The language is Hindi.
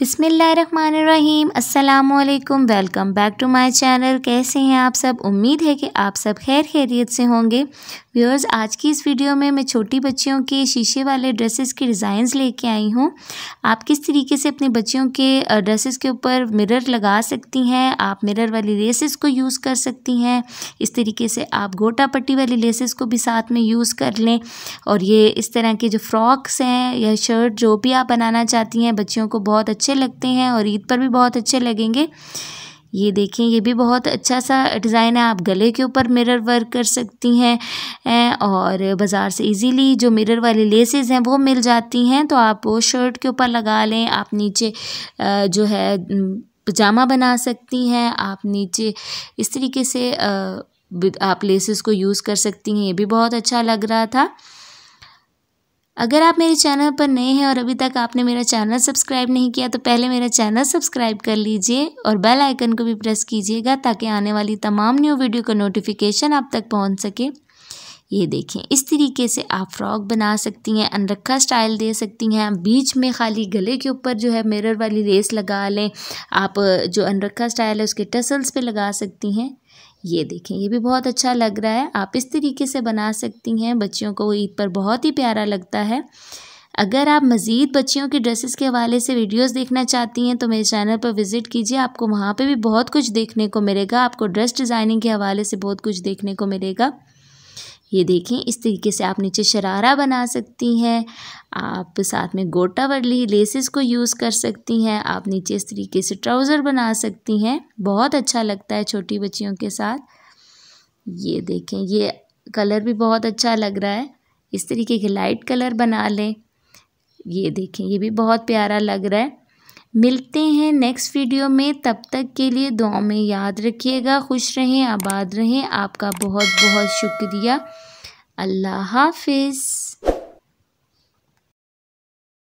बिसमीम् अल्लाम welcome back to my channel कैसे हैं आप सब उम्मीद है कि आप सब खैर खैरियत से होंगे व्यूअर्स आज की इस वीडियो में मैं छोटी बच्चियों के शीशे वाले ड्रेसेस के डिज़ाइंस लेके आई हूँ आप किस तरीके से अपने बच्चियों के ड्रेसेस के ऊपर मिरर लगा सकती हैं आप मिरर वाली लेसेस को यूज़ कर सकती हैं इस तरीके से आप गोटा पट्टी वाली लेसेस को भी साथ में यूज़ कर लें और ये इस तरह के जो फ्रॉक्स हैं या शर्ट जो भी आप बनाना चाहती हैं बच्चियों को बहुत अच्छा अच्छे लगते हैं और ईद पर भी बहुत अच्छे लगेंगे ये देखें ये भी बहुत अच्छा सा डिज़ाइन है आप गले के ऊपर मिरर वर्क कर सकती हैं और बाज़ार से इजीली जो मिरर वाले लेसेस हैं वो मिल जाती हैं तो आप वो शर्ट के ऊपर लगा लें आप नीचे जो है पजामा बना सकती हैं आप नीचे इस तरीके से आप लेसेस को यूज़ कर सकती हैं ये भी बहुत अच्छा लग रहा था अगर आप मेरे चैनल पर नए हैं और अभी तक आपने मेरा चैनल सब्सक्राइब नहीं किया तो पहले मेरा चैनल सब्सक्राइब कर लीजिए और बेल आइकन को भी प्रेस कीजिएगा ताकि आने वाली तमाम न्यू वीडियो का नोटिफिकेशन आप तक पहुंच सके ये देखें इस तरीके से आप फ्रॉक बना सकती हैं अनरखा स्टाइल दे सकती हैं बीच में खाली गले के ऊपर जो है मिरर वाली रेस लगा लें आप जो अनरखा स्टाइल है उसके टसल्स पे लगा सकती हैं ये देखें ये भी बहुत अच्छा लग रहा है आप इस तरीके से बना सकती हैं बच्चियों को ईद पर बहुत ही प्यारा लगता है अगर आप मज़ीद बच्चियों की ड्रेसेस के हवाले से वीडियोस देखना चाहती हैं तो मेरे चैनल पर विज़िट कीजिए आपको वहाँ पे भी बहुत कुछ देखने को मिलेगा आपको ड्रेस डिज़ाइनिंग के हवाले से बहुत कुछ देखने को मिलेगा ये देखें इस तरीके से आप नीचे शरारा बना सकती हैं आप साथ में गोटा वर्ली लेसेस को यूज़ कर सकती हैं आप नीचे इस तरीके से ट्राउज़र बना सकती हैं बहुत अच्छा लगता है छोटी बच्चियों के साथ ये देखें ये कलर भी बहुत अच्छा लग रहा है इस तरीके के लाइट कलर बना लें ये देखें ये भी बहुत प्यारा लग रहा है मिलते हैं नेक्स्ट वीडियो में तब तक के लिए दुआ में याद रखिएगा खुश रहें आबाद रहें आपका बहुत बहुत शुक्रिया अल्लाह हाफिज़